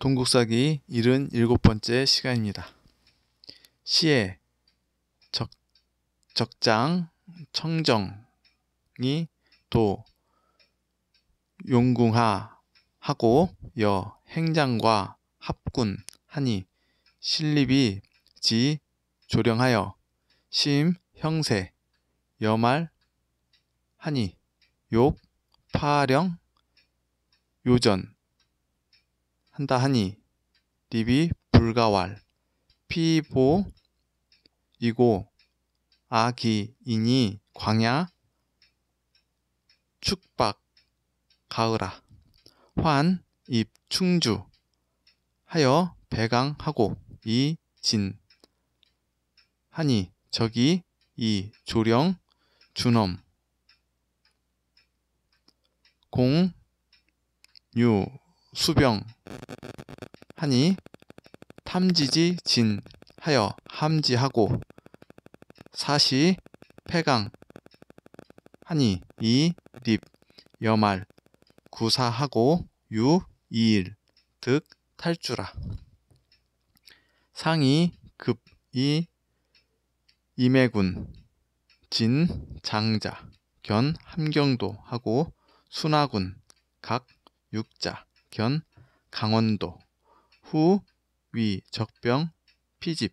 동국사기 77번째 시간입니다. 시의 적, 적장, 청정이 도, 용궁하, 하고, 여, 행장과 합군, 하니, 신립이 지, 조령하여, 심, 형세, 여말, 하니, 욕, 파령, 요전, 한다 하니 립이 불가왈 피보이고 아기이니 광야 축박 가을아 환 입충주 하여 배강하고 이 진 하니 저기 이 조령 준엄 공유 수병 하니 탐지지 진 하여 함지하고 사시 폐강 하니 이립 여말 구사하고 유 이일 득 탈주라 상이 급이 임해군 진 장자 견 함경도 하고 순하군 각 육자 견, 강원도, 후, 위, 적병, 피집,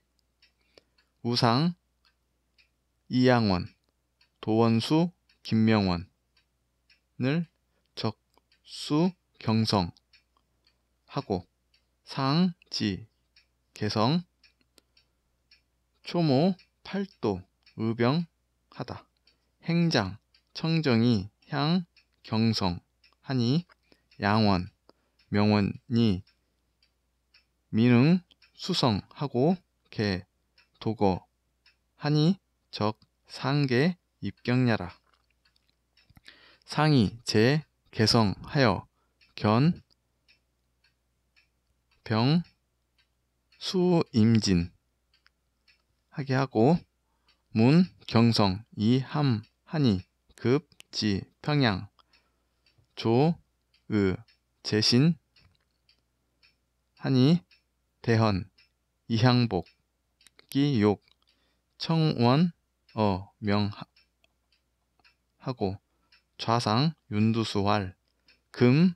우상, 이양원, 도원수, 김명원을 적, 수, 경성 하고 상, 지, 개성, 초모, 팔도, 의병, 하다, 행장, 청정이, 향, 경성, 하니, 양원, 명원이 민응 수성하고 개 도거 하니 적 상계 입경야라 상이 재 개성하여 견 병 수임진 하게 하고 문 경성 이 함 하니 급지 평양 조의 재신, 한이, 대헌, 이향복, 기욕, 청원, 어, 명, 하고, 좌상, 윤두수활, 금,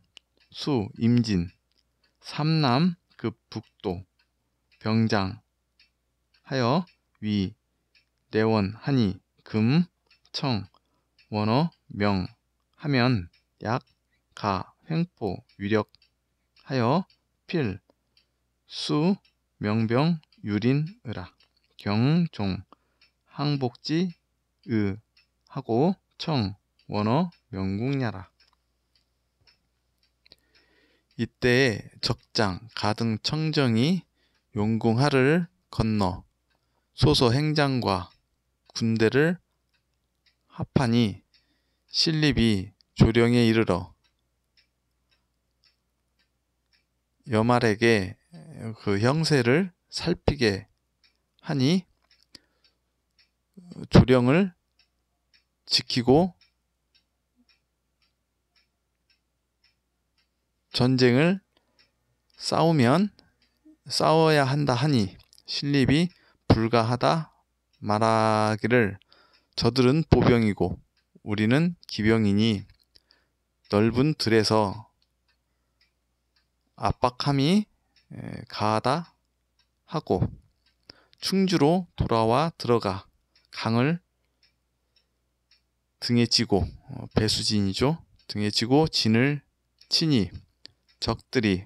수, 임진, 삼남, 급, 북도, 병장, 하여, 위, 내원, 한이, 금, 청, 원어, 명, 하면, 약, 가, 행포, 유력하여 필, 수, 명병, 유린, 의라 경종, 항복지, 의, 하고, 청, 원어, 명궁야라 이때에 적장, 가등, 청정이 용궁하를 건너 소서 행장과 군대를 합하니 신립이 조령에 이르러 여말에게 그 형세를 살피게 하니 조령을 지키고 전쟁을 싸우면 싸워야 한다 하니 신립이 불가하다 말하기를 저들은 보병이고 우리는 기병이니 넓은 들에서 압박함이 가하다 하고 충주로 돌아와 들어가 강을 등에 지고 어, 배수진이죠. 등에 지고 진을 치니 적들이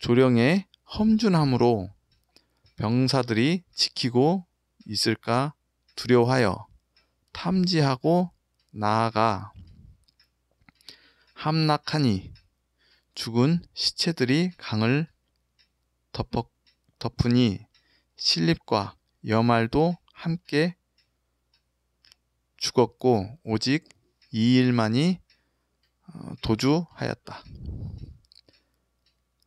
조령의 험준함으로 병사들이 지키고 있을까 두려워하여 탐지하고 나아가 함락하니 죽은 시체들이 강을 덮어, 덮으니 신립과 여말도 함께 죽었고 오직 이일만이 어, 도주하였다.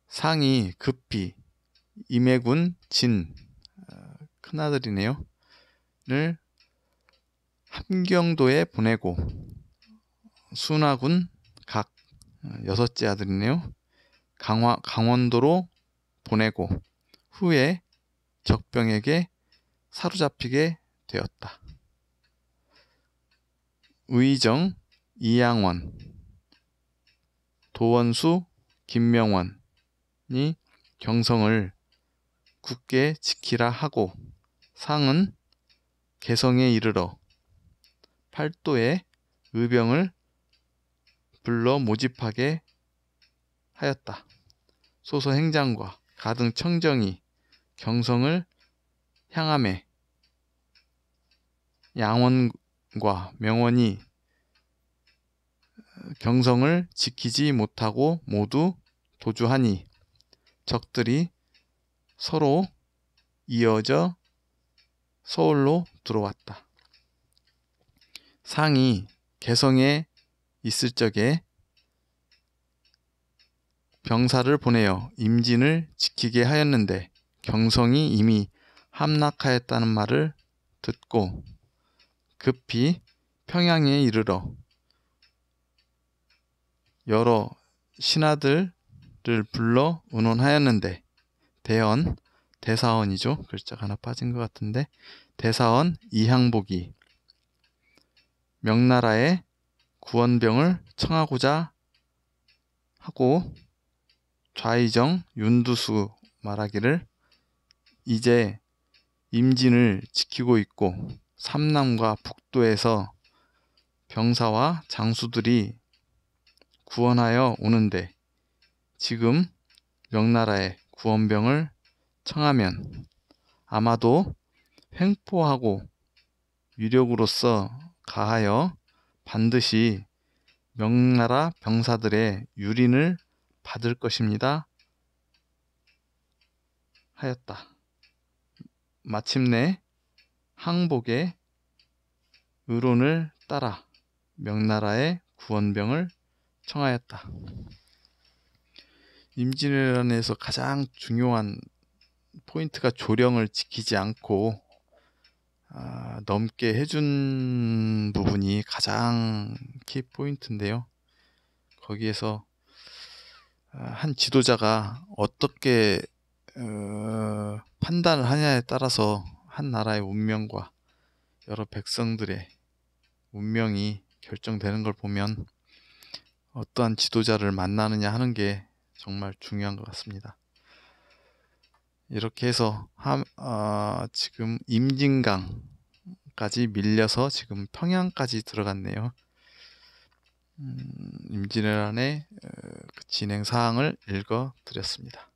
상이 급히 임해군 진 어, 큰아들이네요. 를 함경도에 보내고 순화군 여섯째 아들이네요. 강화, 강원도로 보내고 후에 적병에게 사로잡히게 되었다. 의정 이양원 도원수 김명원이 경성을 굳게 지키라 하고 상은 개성에 이르러 팔도에 의병을 불러 모집하게 하였다. 소서 행장과 가등 청정이 경성을 향함에 양원과 명원이 경성을 지키지 못하고 모두 도주하니 적들이 서로 이어져 서울로 들어왔다. 상이 개성의 있을 적에 병사를 보내어 임진을 지키게 하였는데 경성이 이미 함락하였다는 말을 듣고 급히 평양에 이르러 여러 신하들을 불러 운원하였는데 대언 대사원이죠 글자가 하나 빠진 것 같은데 대사원 이향복이 명나라의 구원병을 청하고자 하고 좌이정 윤두수 말하기를 이제 임진을 지키고 있고 삼남과 북도에서 병사와 장수들이 구원하여 오는데 지금 명나라에 구원병을 청하면 아마도 횡포하고 위력으로서 가하여 반드시 명나라 병사들의 유린을 받을 것입니다. 하였다. 마침내 항복의 의론을 따라 명나라의 구원병을 청하였다. 임진왜란에서 가장 중요한 포인트가 조령을 지키지 않고 아, 넘게 해준 부분이 가장 키 포인트인데요. 거기에서 아, 한 지도자가 어떻게 어, 판단을 하냐에 따라서 한 나라의 운명과 여러 백성들의 운명이 결정되는 걸 보면 어떠한 지도자를 만나느냐 하는 게 정말 중요한 것 같습니다. 이렇게 해서 함, 아, 지금 임진강까지 밀려서 지금 평양까지 들어갔네요. 음, 임진왜란의 어, 그 진행 사항을 읽어 드렸습니다.